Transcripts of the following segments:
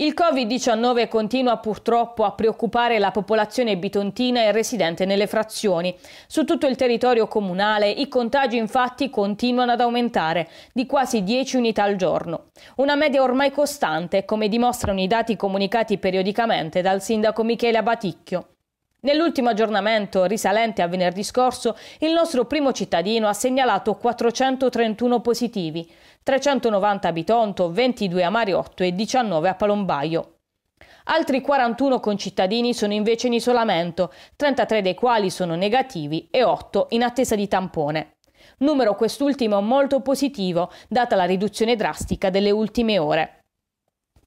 Il Covid-19 continua purtroppo a preoccupare la popolazione bitontina e residente nelle frazioni. Su tutto il territorio comunale i contagi infatti continuano ad aumentare, di quasi 10 unità al giorno. Una media ormai costante, come dimostrano i dati comunicati periodicamente dal sindaco Michele Abaticchio. Nell'ultimo aggiornamento, risalente a venerdì scorso, il nostro primo cittadino ha segnalato 431 positivi, 390 a Bitonto, 22 a Mariotto e 19 a Palombaio. Altri 41 concittadini sono invece in isolamento, 33 dei quali sono negativi e 8 in attesa di tampone. Numero quest'ultimo molto positivo, data la riduzione drastica delle ultime ore.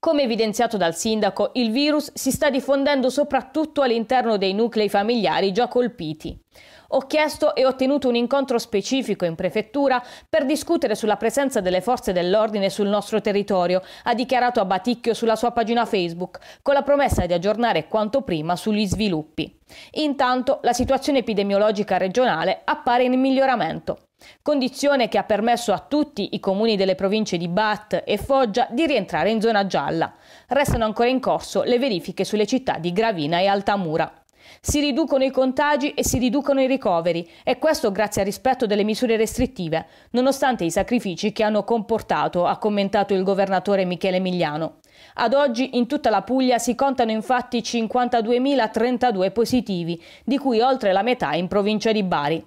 Come evidenziato dal sindaco, il virus si sta diffondendo soprattutto all'interno dei nuclei familiari già colpiti. Ho chiesto e ottenuto un incontro specifico in prefettura per discutere sulla presenza delle forze dell'ordine sul nostro territorio, ha dichiarato Abaticchio sulla sua pagina Facebook, con la promessa di aggiornare quanto prima sugli sviluppi. Intanto la situazione epidemiologica regionale appare in miglioramento condizione che ha permesso a tutti i comuni delle province di Bat e Foggia di rientrare in zona gialla. Restano ancora in corso le verifiche sulle città di Gravina e Altamura. Si riducono i contagi e si riducono i ricoveri e questo grazie al rispetto delle misure restrittive, nonostante i sacrifici che hanno comportato, ha commentato il governatore Michele Emiliano. Ad oggi in tutta la Puglia si contano infatti 52.032 positivi, di cui oltre la metà in provincia di Bari.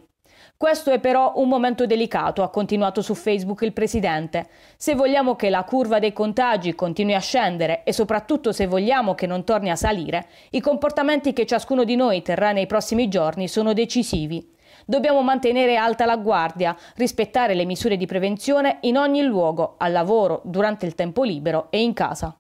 Questo è però un momento delicato, ha continuato su Facebook il Presidente. Se vogliamo che la curva dei contagi continui a scendere e soprattutto se vogliamo che non torni a salire, i comportamenti che ciascuno di noi terrà nei prossimi giorni sono decisivi. Dobbiamo mantenere alta la guardia, rispettare le misure di prevenzione in ogni luogo, al lavoro, durante il tempo libero e in casa.